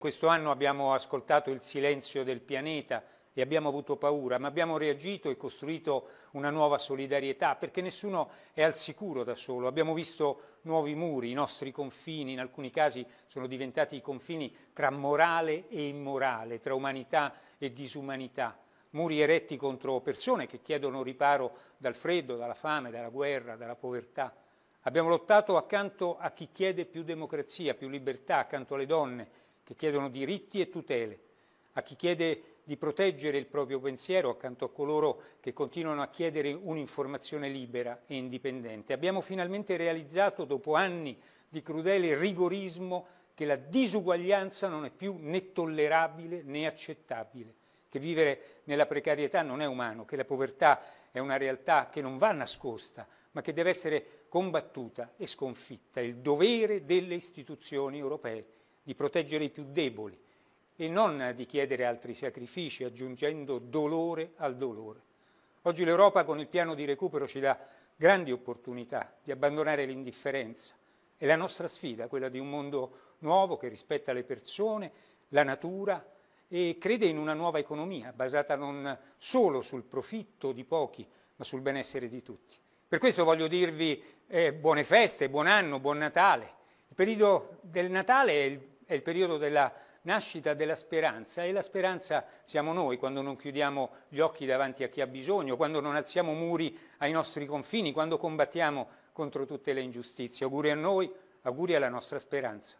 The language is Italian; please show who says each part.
Speaker 1: Questo anno abbiamo ascoltato il silenzio del pianeta e abbiamo avuto paura, ma abbiamo reagito e costruito una nuova solidarietà, perché nessuno è al sicuro da solo. Abbiamo visto nuovi muri, i nostri confini, in alcuni casi sono diventati i confini tra morale e immorale, tra umanità e disumanità. Muri eretti contro persone che chiedono riparo dal freddo, dalla fame, dalla guerra, dalla povertà. Abbiamo lottato accanto a chi chiede più democrazia, più libertà, accanto alle donne che chiedono diritti e tutele, a chi chiede di proteggere il proprio pensiero accanto a coloro che continuano a chiedere un'informazione libera e indipendente. Abbiamo finalmente realizzato, dopo anni di crudele rigorismo, che la disuguaglianza non è più né tollerabile né accettabile, che vivere nella precarietà non è umano, che la povertà è una realtà che non va nascosta, ma che deve essere combattuta e sconfitta. Il dovere delle istituzioni europee di proteggere i più deboli e non di chiedere altri sacrifici aggiungendo dolore al dolore. Oggi l'Europa con il piano di recupero ci dà grandi opportunità di abbandonare l'indifferenza. È la nostra sfida, quella di un mondo nuovo che rispetta le persone, la natura e crede in una nuova economia basata non solo sul profitto di pochi, ma sul benessere di tutti. Per questo voglio dirvi eh, buone feste, buon anno, buon Natale. Il periodo del Natale è il è il periodo della nascita della speranza e la speranza siamo noi quando non chiudiamo gli occhi davanti a chi ha bisogno, quando non alziamo muri ai nostri confini, quando combattiamo contro tutte le ingiustizie. Auguri a noi, auguri alla nostra speranza.